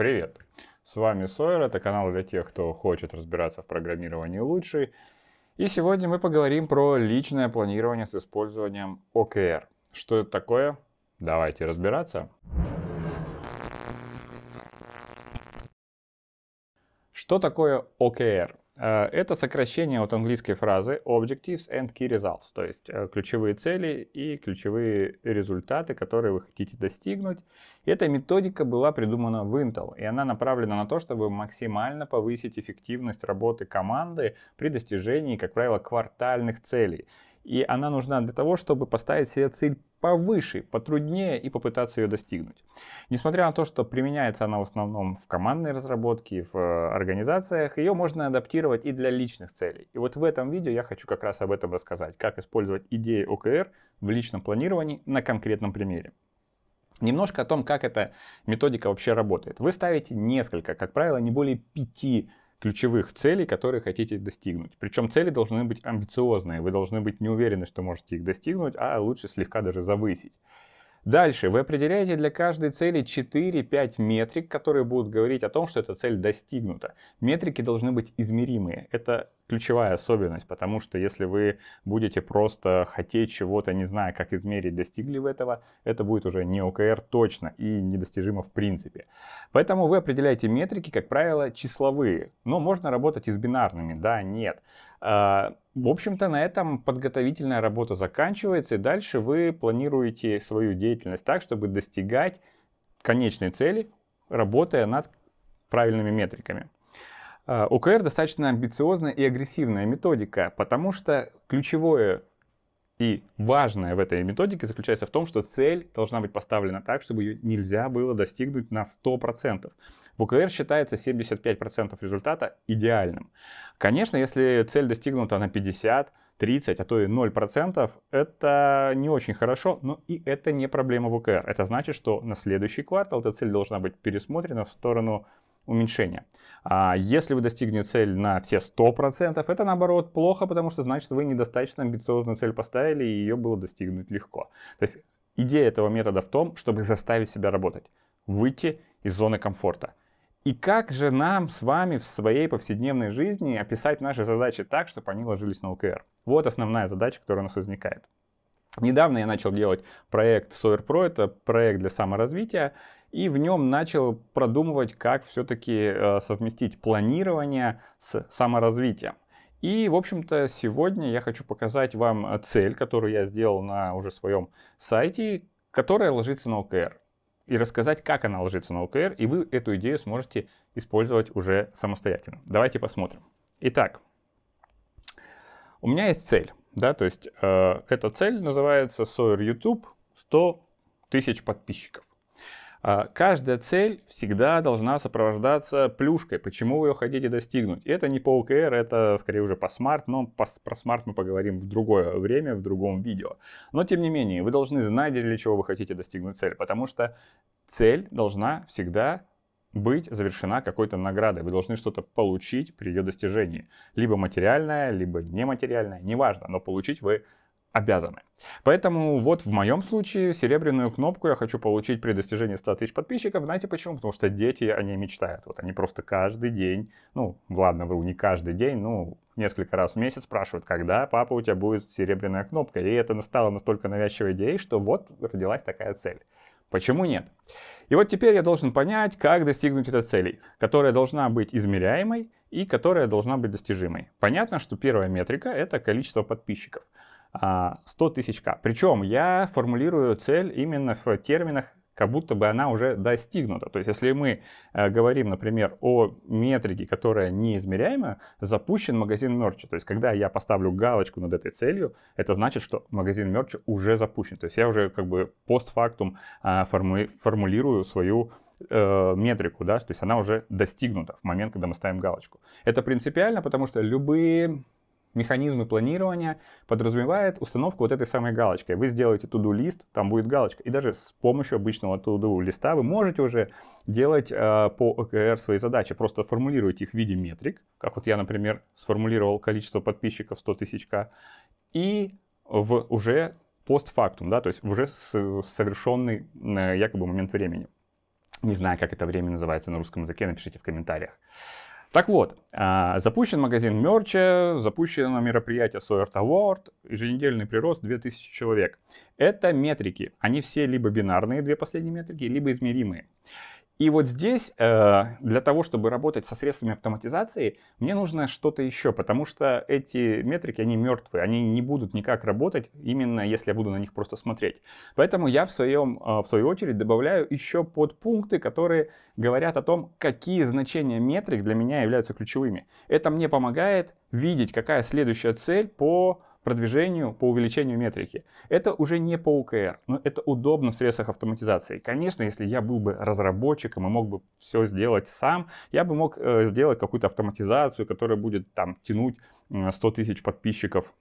Привет! С вами Сойер, это канал для тех, кто хочет разбираться в программировании лучше. И сегодня мы поговорим про личное планирование с использованием OKR. Что это такое? Давайте разбираться. Что такое OKR? Э, это сокращение от английской фразы Objectives and Key Results, то есть э, ключевые цели и ключевые результаты, которые вы хотите достигнуть. Эта методика была придумана в Intel, и она направлена на то, чтобы максимально повысить эффективность работы команды при достижении, как правило, квартальных целей. И она нужна для того, чтобы поставить себе цель повыше, потруднее и попытаться ее достигнуть. Несмотря на то, что применяется она в основном в командной разработке, в э, организациях, ее можно адаптировать и для личных целей. И вот в этом видео я хочу как раз об этом рассказать, как использовать идеи ОКР в личном планировании на конкретном примере. Немножко о том, как эта методика вообще работает. Вы ставите несколько, как правило, не более пяти ключевых целей, которые хотите достигнуть. Причем цели должны быть амбициозные, вы должны быть не уверены, что можете их достигнуть, а лучше слегка даже завысить. Дальше вы определяете для каждой цели 4-5 метрик, которые будут говорить о том, что эта цель достигнута. Метрики должны быть измеримые. Это ключевая особенность, потому что если вы будете просто хотеть чего-то, не зная, как измерить, достигли вы этого, это будет уже не ОКР точно и недостижимо в принципе. Поэтому вы определяете метрики, как правило, числовые, но можно работать и с бинарными, да, нет. А, в общем-то, на этом подготовительная работа заканчивается, и дальше вы планируете свою деятельность так, чтобы достигать конечной цели, работая над правильными метриками. УКР э, достаточно амбициозная и агрессивная методика, потому что ключевое и важное в этой методике заключается в том, что цель должна быть поставлена так, чтобы ее нельзя было достигнуть на 100%. В УКР считается 75% результата идеальным. Конечно, если цель достигнута на 50, 30, а то и 0%, это не очень хорошо, но и это не проблема в ОКР. Это значит, что на следующий квартал эта цель должна быть пересмотрена в сторону уменьшения. А если вы достигнете цель на все 100%, это наоборот плохо, потому что значит вы недостаточно амбициозную цель поставили, и ее было достигнуть легко. То есть идея этого метода в том, чтобы заставить себя работать, выйти из зоны комфорта. И как же нам с вами в своей повседневной жизни описать наши задачи так, чтобы они ложились на ОКР? Вот основная задача, которая у нас возникает. Недавно я начал делать проект Pro, это проект для саморазвития, и в нем начал продумывать, как все-таки э, совместить планирование с саморазвитием. И, в общем-то, сегодня я хочу показать вам э, цель, которую я сделал на уже своем сайте, которая ложится на OKR. И рассказать, как она ложится на OKR, и вы эту идею сможете использовать уже самостоятельно. Давайте посмотрим. Итак, у меня есть цель. Да, то есть э, эта цель называется Sawyer YouTube 100 тысяч подписчиков. А каждая цель всегда должна сопровождаться плюшкой, почему вы ее хотите достигнуть. Это не по OKR, это скорее уже по смарт, но по, про смарт мы поговорим в другое время, в другом видео. Но тем не менее, вы должны знать, для чего вы хотите достигнуть цель, потому что цель должна всегда быть завершена какой-то наградой. Вы должны что-то получить при ее достижении. Либо материальное, либо нематериальное, неважно, но получить вы обязаны. Поэтому вот в моем случае серебряную кнопку я хочу получить при достижении 100 тысяч подписчиков. Знаете почему? Потому что дети о ней мечтают. Вот они просто каждый день, ну, ладно, вру, не каждый день, ну, несколько раз в месяц спрашивают, когда, папа, у тебя будет серебряная кнопка. И это стало настолько навязчивой идеей, что вот родилась такая цель. Почему нет? И вот теперь я должен понять, как достигнуть этой цели, которая должна быть измеряемой и которая должна быть достижимой. Понятно, что первая метрика — это количество подписчиков. 100 а, тысяч К. Причем я формулирую цель именно в терминах как будто бы она уже достигнута. То есть если мы э, говорим, например, о метрике, которая неизмеряема, запущен магазин мерча. То есть когда я поставлю галочку над этой целью, это значит, что магазин мерча уже запущен. То есть я уже как бы постфактум а, формулирую свою э, метрику, да, то есть она уже достигнута в момент, когда мы ставим галочку. Это принципиально, потому что любые механизмы планирования подразумевает установку вот этой самой галочкой. Вы сделаете туду лист, там будет галочка. И даже с помощью обычного туду листа вы можете уже делать э, по ОКР свои задачи. Просто формулируйте их в виде метрик, как вот я, например, сформулировал количество подписчиков 100 тысячка, и в уже постфактум, да, то есть в уже совершенный э, якобы момент времени. Не знаю, как это время называется на русском языке, напишите в комментариях. Так вот, а, запущен магазин мерча, запущено мероприятие Sawyer Award, еженедельный прирост 2000 человек. Это метрики. Они все либо бинарные, две последние метрики, либо измеримые. И вот здесь э, для того, чтобы работать со средствами автоматизации, мне нужно что-то еще, потому что эти метрики, они мертвые, они не будут никак работать, именно если я буду на них просто смотреть. Поэтому я в, своем, э, в свою очередь добавляю еще подпункты, которые говорят о том, какие значения метрик для меня являются ключевыми. Это мне помогает видеть, какая следующая цель по продвижению, по увеличению метрики. Это уже не по УКР, но это удобно в средствах автоматизации. Конечно, если я был бы разработчиком и мог бы все сделать сам, я бы мог э, сделать какую-то автоматизацию, которая будет там тянуть 100 э, тысяч подписчиков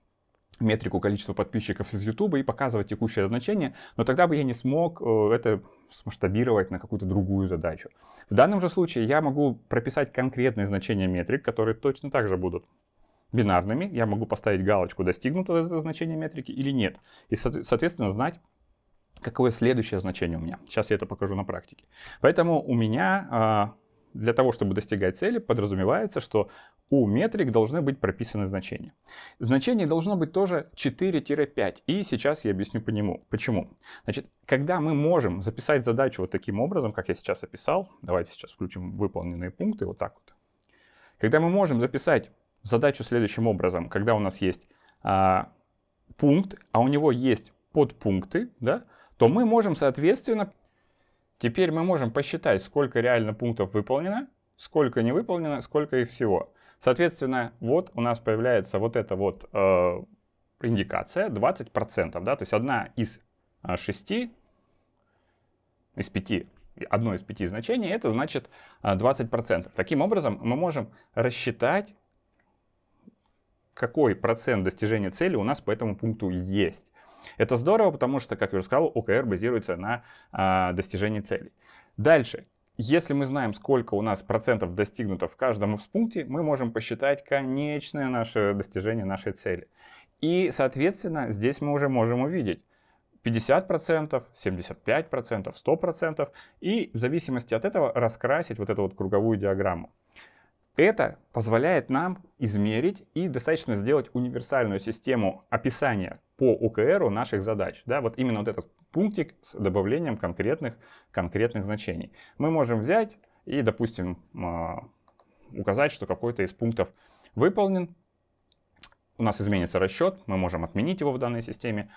метрику количества подписчиков из YouTube и показывать текущее значение, но тогда бы я не смог э, это смасштабировать на какую-то другую задачу. В данном же случае я могу прописать конкретные значения метрик, которые точно так же будут бинарными. Я могу поставить галочку, достигнуто это значение метрики или нет. И, соответственно, знать, какое следующее значение у меня. Сейчас я это покажу на практике. Поэтому у меня а, для того, чтобы достигать цели, подразумевается, что у метрик должны быть прописаны значения. Значение должно быть тоже 4-5, и сейчас я объясню по нему. Почему? Значит, когда мы можем записать задачу вот таким образом, как я сейчас описал, давайте сейчас включим выполненные пункты вот так вот. Когда мы можем записать задачу следующим образом. Когда у нас есть а, пункт, а у него есть подпункты, да, то мы можем, соответственно, теперь мы можем посчитать, сколько реально пунктов выполнено, сколько не выполнено, сколько их всего. Соответственно, вот у нас появляется вот эта вот э, индикация 20%, да, то есть одна из э, шести, из пяти, одно из пяти значений, это значит 20%. А, Таким образом, мы можем рассчитать какой процент достижения цели у нас по этому пункту есть. Это здорово, потому что, как я уже сказал, ОКР базируется на э, достижении целей. Дальше, если мы знаем, сколько у нас процентов достигнуто в каждом из пункте, мы можем посчитать конечное наше достижение нашей цели. И, соответственно, здесь мы уже можем увидеть 50%, 75%, 100% и в зависимости от этого раскрасить вот эту вот круговую диаграмму. Это позволяет нам измерить и достаточно сделать универсальную систему описания по ОКРу наших задач. Да, вот именно вот этот пунктик с добавлением конкретных, конкретных значений. Мы можем взять и, допустим, а, указать, что какой-то из пунктов выполнен. У нас изменится расчет, мы можем отменить его в данной системе.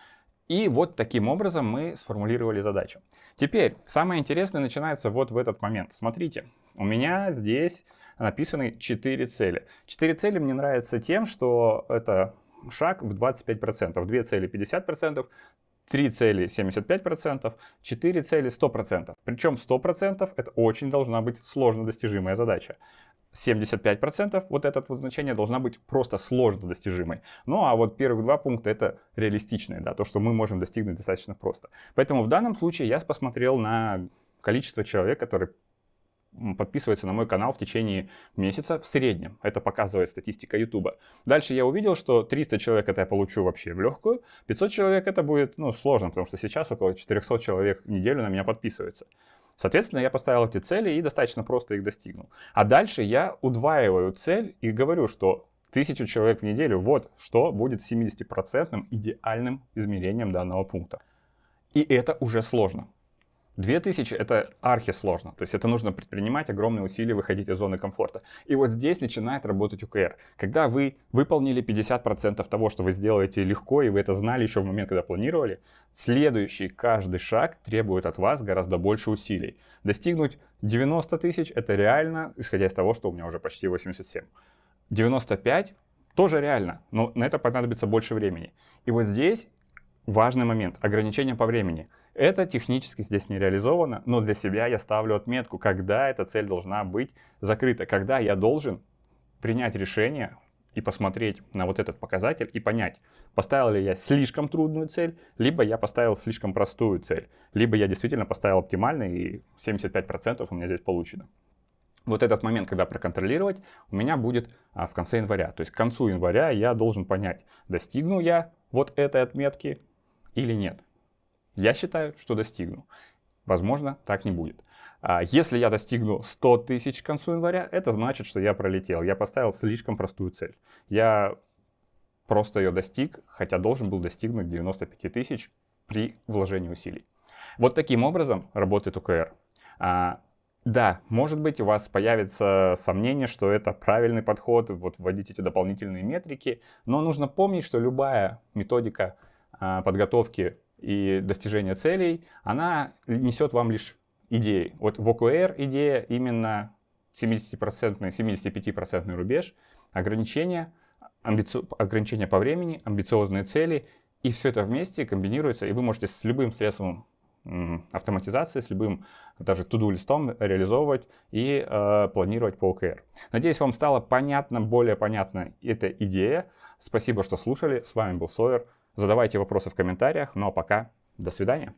И вот таким образом мы сформулировали задачу. Теперь самое интересное начинается вот в этот момент. Смотрите, у меня здесь написаны 4 цели. 4 цели мне нравятся тем, что это шаг в 25%, Две цели 50%, 3 цели 75%, 4 цели 100%. Причем 100% это очень должна быть сложно достижимая задача. 75% вот это вот значение должна быть просто сложно достижимой. Ну а вот первых два пункта это реалистичные, да, то, что мы можем достигнуть достаточно просто. Поэтому в данном случае я посмотрел на количество человек, которые подписывается на мой канал в течение месяца в среднем. Это показывает статистика Ютуба. Дальше я увидел, что 300 человек это я получу вообще в легкую, 500 человек это будет ну, сложно, потому что сейчас около 400 человек в неделю на меня подписывается. Соответственно, я поставил эти цели и достаточно просто их достигнул. А дальше я удваиваю цель и говорю, что тысячу человек в неделю, вот что будет 70% идеальным измерением данного пункта. И это уже сложно. 2000 — это архи сложно. То есть это нужно предпринимать огромные усилия, выходить из зоны комфорта. И вот здесь начинает работать УКР. Когда вы выполнили 50% того, что вы сделаете легко, и вы это знали еще в момент, когда планировали, следующий каждый шаг требует от вас гораздо больше усилий. Достигнуть 90 тысяч — это реально, исходя из того, что у меня уже почти 87. 95 — тоже реально, но на это понадобится больше времени. И вот здесь важный момент — ограничение по времени — это технически здесь не реализовано, но для себя я ставлю отметку, когда эта цель должна быть закрыта, когда я должен принять решение и посмотреть на вот этот показатель и понять, поставил ли я слишком трудную цель, либо я поставил слишком простую цель, либо я действительно поставил оптимальный и 75% у меня здесь получено. Вот этот момент, когда проконтролировать, у меня будет а, в конце января. То есть к концу января я должен понять, достигну я вот этой отметки или нет. Я считаю, что достигну. Возможно, так не будет. А если я достигну 100 тысяч к концу января, это значит, что я пролетел. Я поставил слишком простую цель. Я просто ее достиг, хотя должен был достигнуть 95 тысяч при вложении усилий. Вот таким образом работает УКР. А, да, может быть, у вас появится сомнение, что это правильный подход, вот вводить эти дополнительные метрики, но нужно помнить, что любая методика а, подготовки и достижения целей, она несет вам лишь идеи. Вот в ОКР идея именно 70%, 75% рубеж, ограничения, амбици... ограничения по времени, амбициозные цели, и все это вместе комбинируется, и вы можете с любым средством автоматизации, с любым даже туду-листом реализовывать и э, планировать по ОКР. Надеюсь, вам стало понятно, более понятна эта идея. Спасибо, что слушали. С вами был Сойер. Задавайте вопросы в комментариях. Ну а пока, до свидания.